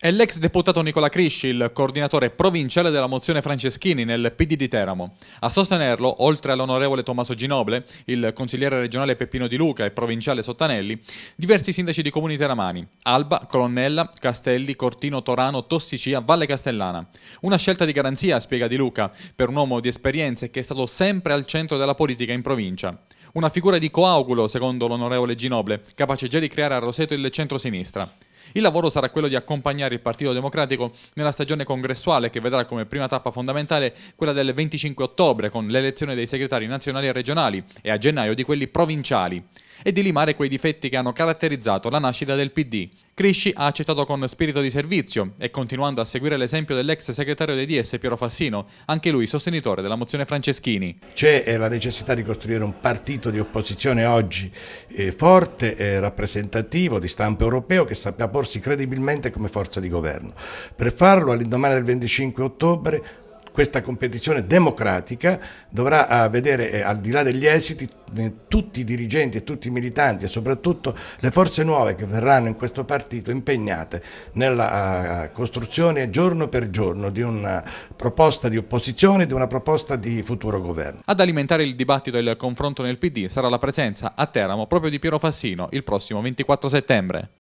È l'ex deputato Nicola Crisci, il coordinatore provinciale della mozione Franceschini nel PD di Teramo. A sostenerlo, oltre all'onorevole Tommaso Ginoble, il consigliere regionale Peppino Di Luca e provinciale Sottanelli, diversi sindaci di comuni teramani, Alba, Colonnella, Castelli, Cortino, Torano, Tossicia, Valle Castellana. Una scelta di garanzia, spiega Di Luca, per un uomo di esperienze che è stato sempre al centro della politica in provincia. Una figura di coaugulo, secondo l'onorevole Ginoble, capace già di creare a Roseto il centro-sinistra. Il lavoro sarà quello di accompagnare il Partito Democratico nella stagione congressuale che vedrà come prima tappa fondamentale quella del 25 ottobre con l'elezione dei segretari nazionali e regionali e a gennaio di quelli provinciali e di limare quei difetti che hanno caratterizzato la nascita del PD Crisci ha accettato con spirito di servizio e continuando a seguire l'esempio dell'ex segretario dei DS Piero Fassino, anche lui sostenitore della mozione Franceschini. C'è eh, la necessità di costruire un partito di opposizione oggi eh, forte, rappresentativo, di stampo europeo che sappia porsi credibilmente come forza di governo. Per farlo all'indomani del 25 ottobre questa competizione democratica dovrà eh, vedere eh, al di là degli esiti eh, tutti i dirigenti e tutti i militanti e soprattutto le forze nuove che verranno in questo partito impegnate nella uh, costruzione giorno per giorno di una proposta di opposizione di una proposta di futuro governo. Ad alimentare il dibattito e il confronto nel PD sarà la presenza a Teramo proprio di Piero Fassino il prossimo 24 settembre.